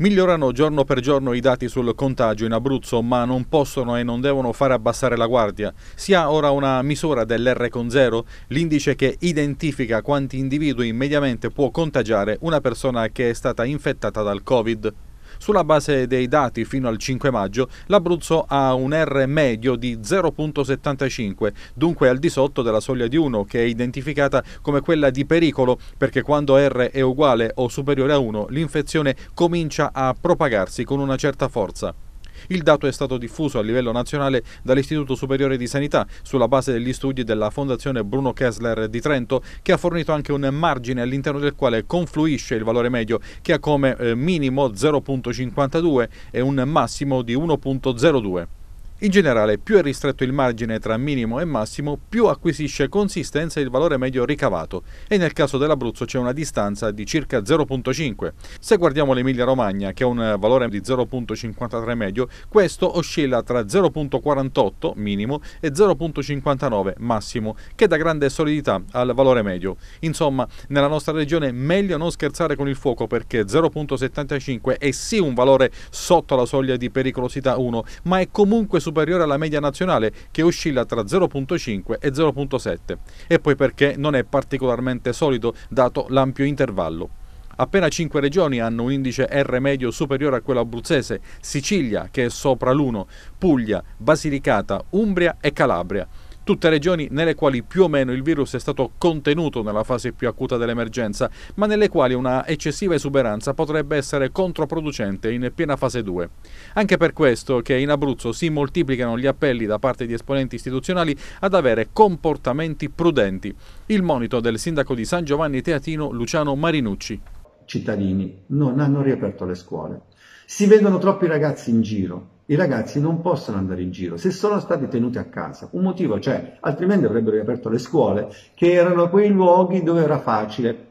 Migliorano giorno per giorno i dati sul contagio in Abruzzo, ma non possono e non devono fare abbassare la guardia. Si ha ora una misura dell'R con 0, l'indice che identifica quanti individui mediamente può contagiare una persona che è stata infettata dal Covid. Sulla base dei dati fino al 5 maggio, l'Abruzzo ha un R medio di 0,75, dunque al di sotto della soglia di 1 che è identificata come quella di pericolo perché quando R è uguale o superiore a 1 l'infezione comincia a propagarsi con una certa forza. Il dato è stato diffuso a livello nazionale dall'Istituto Superiore di Sanità sulla base degli studi della Fondazione Bruno Kessler di Trento che ha fornito anche un margine all'interno del quale confluisce il valore medio che ha come eh, minimo 0.52 e un massimo di 1.02. In generale, più è ristretto il margine tra minimo e massimo, più acquisisce consistenza il valore medio ricavato e nel caso dell'Abruzzo c'è una distanza di circa 0,5. Se guardiamo l'Emilia Romagna, che ha un valore di 0,53 medio, questo oscilla tra 0,48 minimo e 0,59 massimo, che dà grande solidità al valore medio. Insomma, nella nostra regione meglio non scherzare con il fuoco perché 0,75 è sì un valore sotto la soglia di pericolosità 1, ma è comunque superiore superiore alla media nazionale che oscilla tra 0.5 e 0.7 e poi perché non è particolarmente solido dato l'ampio intervallo. Appena 5 regioni hanno un indice R medio superiore a quello abruzzese, Sicilia che è sopra l'1, Puglia, Basilicata, Umbria e Calabria tutte regioni nelle quali più o meno il virus è stato contenuto nella fase più acuta dell'emergenza, ma nelle quali una eccessiva esuberanza potrebbe essere controproducente in piena fase 2. Anche per questo che in Abruzzo si moltiplicano gli appelli da parte di esponenti istituzionali ad avere comportamenti prudenti. Il monito del sindaco di San Giovanni Teatino Luciano Marinucci. Cittadini non hanno riaperto le scuole. Si vedono troppi ragazzi in giro. I ragazzi non possono andare in giro se sono stati tenuti a casa. Un motivo c'è, altrimenti avrebbero riaperto le scuole, che erano quei luoghi dove era facile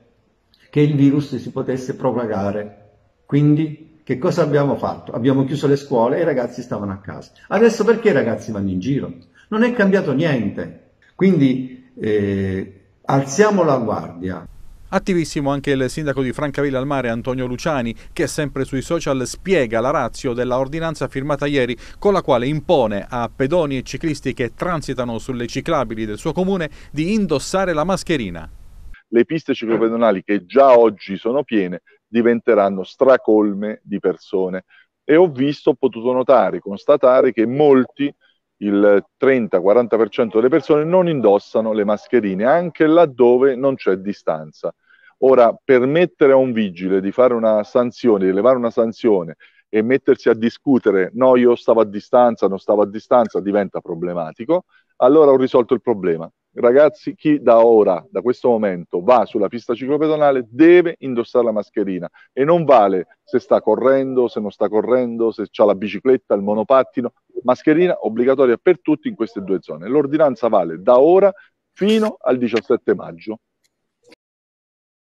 che il virus si potesse propagare. Quindi che cosa abbiamo fatto? Abbiamo chiuso le scuole e i ragazzi stavano a casa. Adesso perché i ragazzi vanno in giro? Non è cambiato niente. Quindi eh, alziamo la guardia. Attivissimo anche il sindaco di Francavilla al Mare Antonio Luciani che sempre sui social spiega la razio della ordinanza firmata ieri con la quale impone a pedoni e ciclisti che transitano sulle ciclabili del suo comune di indossare la mascherina. Le piste ciclopedonali che già oggi sono piene diventeranno stracolme di persone e ho visto, ho potuto notare, constatare che molti il 30-40% delle persone non indossano le mascherine, anche laddove non c'è distanza. Ora, permettere a un vigile di fare una sanzione, di elevare una sanzione e mettersi a discutere, no, io stavo a distanza, non stavo a distanza, diventa problematico, allora ho risolto il problema ragazzi, chi da ora, da questo momento, va sulla pista ciclopedonale deve indossare la mascherina e non vale se sta correndo, se non sta correndo, se ha la bicicletta, il monopattino, mascherina obbligatoria per tutti in queste due zone. L'ordinanza vale da ora fino al 17 maggio.